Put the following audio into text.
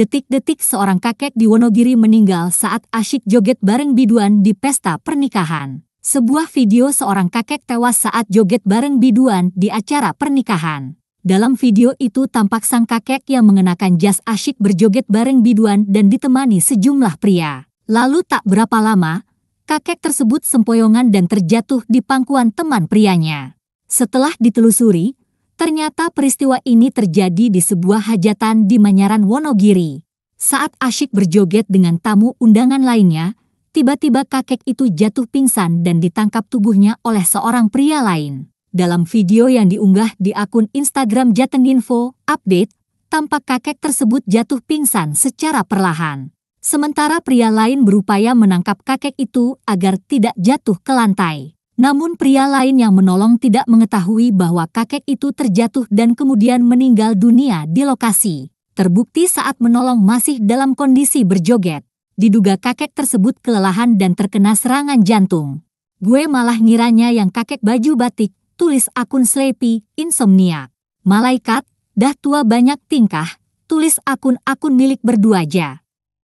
detik-detik seorang kakek di Wonogiri meninggal saat asyik joget bareng biduan di pesta pernikahan. Sebuah video seorang kakek tewas saat joget bareng biduan di acara pernikahan. Dalam video itu tampak sang kakek yang mengenakan jas asyik berjoget bareng biduan dan ditemani sejumlah pria. Lalu tak berapa lama, kakek tersebut sempoyongan dan terjatuh di pangkuan teman prianya. Setelah ditelusuri, Ternyata peristiwa ini terjadi di sebuah hajatan di Manyaran Wonogiri. Saat Asyik berjoget dengan tamu undangan lainnya, tiba-tiba kakek itu jatuh pingsan dan ditangkap tubuhnya oleh seorang pria lain. Dalam video yang diunggah di akun Instagram Jatenginfo, update, tampak kakek tersebut jatuh pingsan secara perlahan. Sementara pria lain berupaya menangkap kakek itu agar tidak jatuh ke lantai. Namun pria lain yang menolong tidak mengetahui bahwa kakek itu terjatuh dan kemudian meninggal dunia di lokasi. Terbukti saat menolong masih dalam kondisi berjoget. Diduga kakek tersebut kelelahan dan terkena serangan jantung. Gue malah ngiranya yang kakek baju batik, tulis akun Sleepy, Insomnia. Malaikat, dah tua banyak tingkah, tulis akun-akun milik berdua aja.